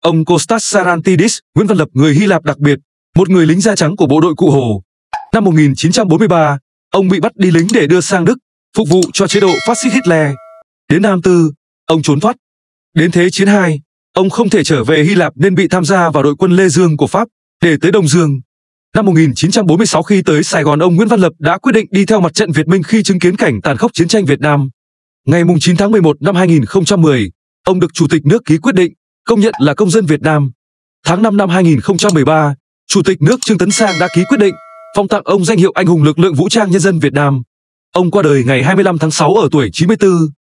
Ông Kostas Sarantidis, Nguyễn Văn Lập người Hy Lạp đặc biệt, một người lính da trắng của bộ đội Cụ Hồ. Năm 1943, ông bị bắt đi lính để đưa sang Đức, phục vụ cho chế độ phát xít Hitler. Đến Nam tư, ông trốn thoát. Đến Thế chiến 2, ông không thể trở về Hy Lạp nên bị tham gia vào đội quân Lê Dương của Pháp để tới Đông Dương. Năm 1946 khi tới Sài Gòn ông Nguyễn Văn Lập đã quyết định đi theo mặt trận Việt Minh khi chứng kiến cảnh tàn khốc chiến tranh Việt Nam. Ngày 9 tháng 11 năm 2010, ông được Chủ tịch nước ký quyết định công nhận là công dân Việt Nam. Tháng 5 năm 2013, Chủ tịch nước Trương Tấn Sang đã ký quyết định phong tặng ông danh hiệu Anh hùng lực lượng vũ trang nhân dân Việt Nam. Ông qua đời ngày 25 tháng 6 ở tuổi 94.